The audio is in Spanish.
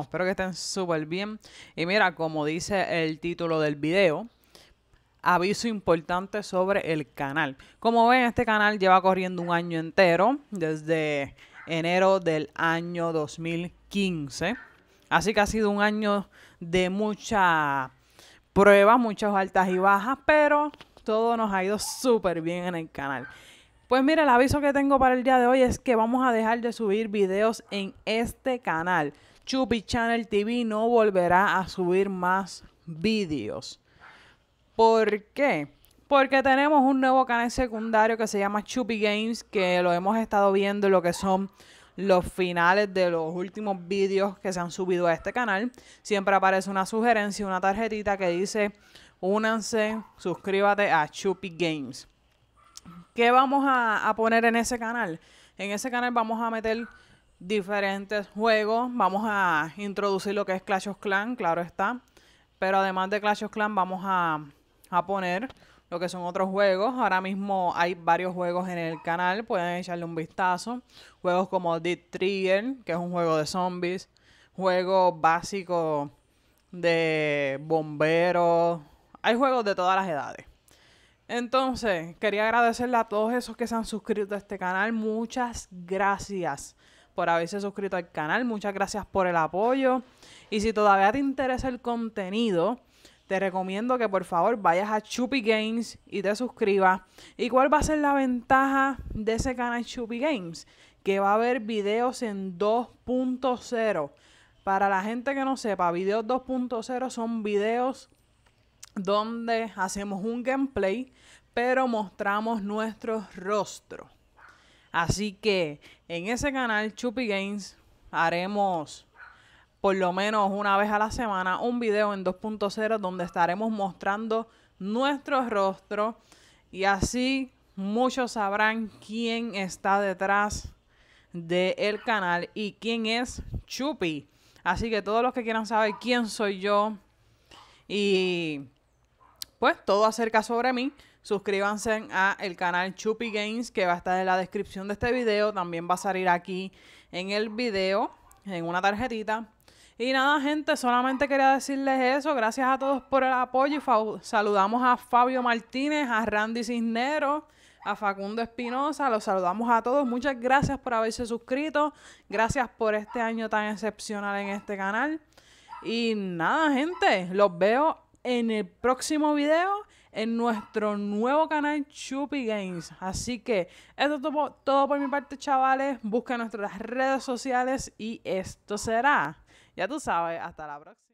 Espero que estén súper bien. Y mira, como dice el título del video, aviso importante sobre el canal. Como ven, este canal lleva corriendo un año entero, desde enero del año 2015. Así que ha sido un año de mucha pruebas, muchas altas y bajas, pero todo nos ha ido súper bien en el canal. Pues mira, el aviso que tengo para el día de hoy es que vamos a dejar de subir videos en este canal. Chupi Channel TV no volverá a subir más vídeos. ¿Por qué? Porque tenemos un nuevo canal secundario que se llama Chupi Games, que lo hemos estado viendo, lo que son los finales de los últimos vídeos que se han subido a este canal. Siempre aparece una sugerencia, una tarjetita que dice, únanse, suscríbate a Chupi Games. ¿Qué vamos a poner en ese canal? En ese canal vamos a meter diferentes juegos. Vamos a introducir lo que es Clash of Clans, claro está. Pero además de Clash of Clans vamos a, a poner lo que son otros juegos. Ahora mismo hay varios juegos en el canal, pueden echarle un vistazo. Juegos como Dead Trigger, que es un juego de zombies. Juego básico de bomberos. Hay juegos de todas las edades. Entonces, quería agradecerle a todos esos que se han suscrito a este canal. Muchas gracias por haberse suscrito al canal. Muchas gracias por el apoyo. Y si todavía te interesa el contenido, te recomiendo que por favor vayas a Chupi Games y te suscribas. ¿Y cuál va a ser la ventaja de ese canal Chupi Games? Que va a haber videos en 2.0. Para la gente que no sepa, videos 2.0 son videos donde hacemos un gameplay, pero mostramos nuestro rostro. Así que en ese canal, Chupi Games, haremos por lo menos una vez a la semana un video en 2.0 donde estaremos mostrando nuestro rostro y así muchos sabrán quién está detrás del canal y quién es Chupi. Así que todos los que quieran saber quién soy yo y pues todo acerca sobre mí, Suscríbanse a el canal Chupi Games que va a estar en la descripción de este video. También va a salir aquí en el video, en una tarjetita. Y nada, gente, solamente quería decirles eso. Gracias a todos por el apoyo. Y saludamos a Fabio Martínez, a Randy cisnero a Facundo Espinosa. Los saludamos a todos. Muchas gracias por haberse suscrito. Gracias por este año tan excepcional en este canal. Y nada, gente, los veo en el próximo video en nuestro nuevo canal Chupi Games. Así que esto es todo, por mi parte, chavales. Busca nuestras redes sociales y esto será. Ya tú sabes, hasta la próxima.